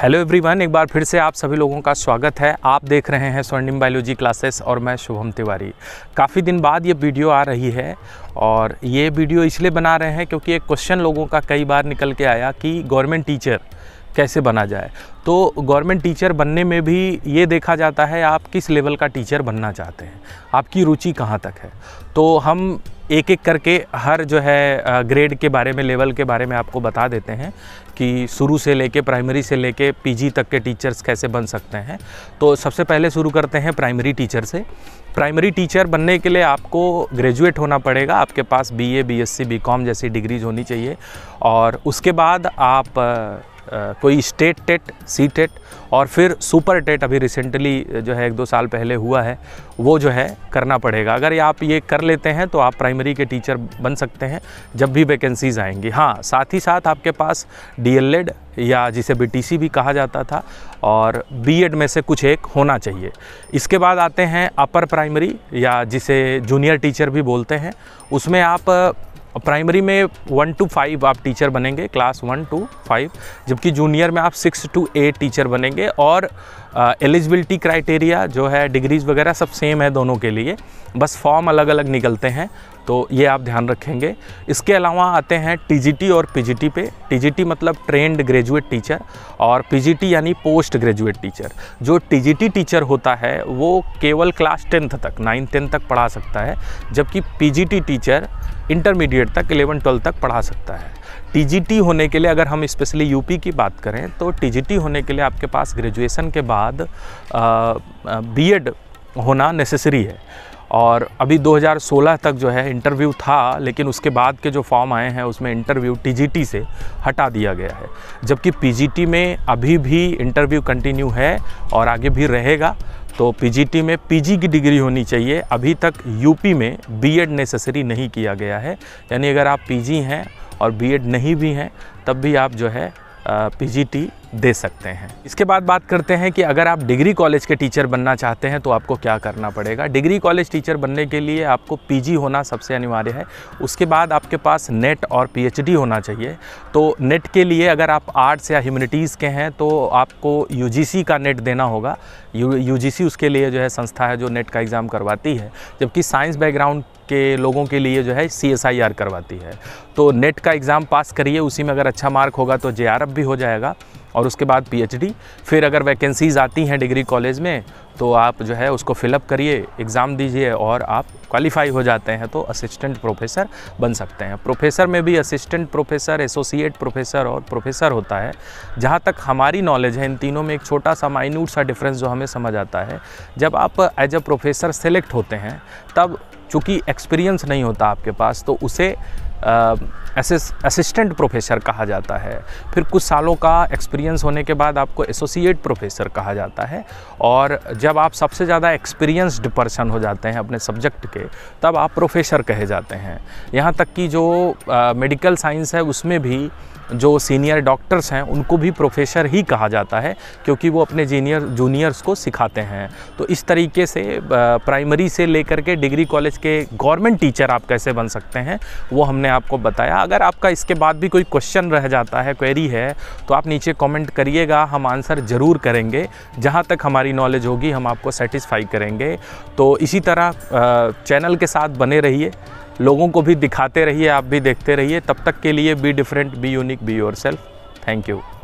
hello everyone एक बार फिर से आप सभी लोगों का स्वागत है आप देख रहे हैं स्वर्णिम बायोलॉजी क्लासेस और मैं शुभम तिवारी काफ़ी दिन बाद ये वीडियो आ रही है और ये वीडियो इसलिए बना रहे हैं क्योंकि एक क्वेश्चन लोगों का कई बार निकल के आया कि गवर्नमेंट टीचर कैसे बना जाए तो गवर्नमेंट टीचर बनने में भी ये देखा जाता है आप किस लेवल का टीचर बनना चाहते हैं आपकी रुचि कहाँ तक है तो हम एक एक करके हर जो है ग्रेड के बारे में लेवल के बारे में आपको बता देते हैं कि शुरू से लेके प्राइमरी से लेके पीजी तक के टीचर्स कैसे बन सकते हैं तो सबसे पहले शुरू करते हैं प्राइमरी टीचर से प्राइमरी टीचर बनने के लिए आपको ग्रेजुएट होना पड़ेगा आपके पास बीए, बीएससी, बीकॉम जैसी डिग्रीज होनी चाहिए और उसके बाद आप कोई स्टेट टेट सी टेट और फिर सुपर टेट अभी रिसेंटली जो है एक दो साल पहले हुआ है वो जो है करना पड़ेगा अगर आप ये कर लेते हैं तो आप प्राइमरी के टीचर बन सकते हैं जब भी वैकेंसीज़ आएंगी हाँ साथ ही साथ आपके पास डी या जिसे बी भी कहा जाता था और बी में से कुछ एक होना चाहिए इसके बाद आते हैं अपर प्राइमरी या जिसे जूनियर टीचर भी बोलते हैं उसमें आप और प्राइमरी में वन टू फाइव आप टीचर बनेंगे क्लास वन टू फाइव जबकि जूनियर में आप सिक्स टू एट टीचर बनेंगे और एलिजिबिलिटी क्राइटेरिया जो है डिग्रीज़ वगैरह सब सेम है दोनों के लिए बस फॉर्म अलग अलग निकलते हैं तो ये आप ध्यान रखेंगे इसके अलावा आते हैं टीजीटी और पीजीटी पे टीजीटी मतलब ट्रेंड ग्रेजुएट टीचर और पीजीटी यानी पोस्ट ग्रेजुएट टीचर जो टीजीटी टीचर होता है वो केवल क्लास टेंथ तक नाइन्थ टेंथ तक पढ़ा सकता है जबकि पीजीटी टीचर इंटरमीडिएट तक एलेवन ट्वेल्थ तक पढ़ा सकता है टीजीटी होने के लिए अगर हम स्पेशली यूपी की बात करें तो टीजीटी होने के लिए आपके पास ग्रेजुएशन के बाद बीएड होना नेसेसरी है और अभी 2016 तक जो है इंटरव्यू था लेकिन उसके बाद के जो फॉर्म आए हैं उसमें इंटरव्यू टीजीटी से हटा दिया गया है जबकि पीजीटी में अभी भी इंटरव्यू कंटिन्यू है और आगे भी रहेगा तो पीजीटी में पीजी की डिग्री होनी चाहिए अभी तक यूपी में बीएड नेसेसरी नहीं किया गया है यानी अगर आप पीजी हैं और बीएड नहीं भी हैं तब भी आप जो है पीजीटी दे सकते हैं इसके बाद बात करते हैं कि अगर आप डिग्री कॉलेज के टीचर बनना चाहते हैं तो आपको क्या करना पड़ेगा डिग्री कॉलेज टीचर बनने के लिए आपको पीजी होना सबसे अनिवार्य है उसके बाद आपके पास नेट और पीएचडी होना चाहिए तो नेट के लिए अगर आप आर्ट्स या ह्यूमनिटीज़ के हैं तो आपको यू का नेट देना होगा यू उसके लिए जो है संस्था है जो नेट का एग्ज़ाम करवाती है जबकि साइंस बैकग्राउंड के लोगों के लिए जो है सी करवाती है तो नेट का एग्ज़ाम पास करिए उसी में अगर अच्छा मार्क होगा तो जे भी हो जाएगा और उसके बाद पीएचडी फिर अगर वैकेंसीज़ आती हैं डिग्री कॉलेज में तो आप जो है उसको फिलअप करिए एग्ज़ाम दीजिए और आप क्वालिफाई हो जाते हैं तो असिस्टेंट प्रोफेसर बन सकते हैं प्रोफेसर में भी असिस्टेंट प्रोफेसर एसोसिएट प्रोफेसर और प्रोफेसर होता है जहाँ तक हमारी नॉलेज है इन तीनों में एक छोटा सा माइन्यूट सा डिफरेंस जो हमें समझ आता है जब आप एज अ प्रोफेसर सेलेक्ट होते हैं तब चूँकि एक्सपीरियंस नहीं होता आपके पास तो उसे असिस्टेंट प्रोफेसर कहा जाता है फिर कुछ सालों का एक्सपीरियंस होने के बाद आपको एसोसिएट प्रोफेसर कहा जाता है और जब आप सबसे ज़्यादा एक्सपीरियंस्ड पर्सन हो जाते हैं अपने सब्जेक्ट के तब आप प्रोफेसर कहे जाते हैं यहाँ तक कि जो मेडिकल साइंस है उसमें भी जो सीनियर डॉक्टर्स हैं उनको भी प्रोफेसर ही कहा जाता है क्योंकि वो अपने जीनियर जूनियर्स को सिखाते हैं तो इस तरीके से प्राइमरी से लेकर के डिग्री कॉलेज के गवर्नमेंट टीचर आप कैसे बन सकते हैं वो हमने मैंने आपको बताया अगर आपका इसके बाद भी कोई क्वेश्चन रह जाता है क्वेरी है तो आप नीचे कमेंट करिएगा हम आंसर ज़रूर करेंगे जहाँ तक हमारी नॉलेज होगी हम आपको सेटिस्फाई करेंगे तो इसी तरह चैनल के साथ बने रहिए लोगों को भी दिखाते रहिए आप भी देखते रहिए तब तक के लिए be different be unique be yourself thank you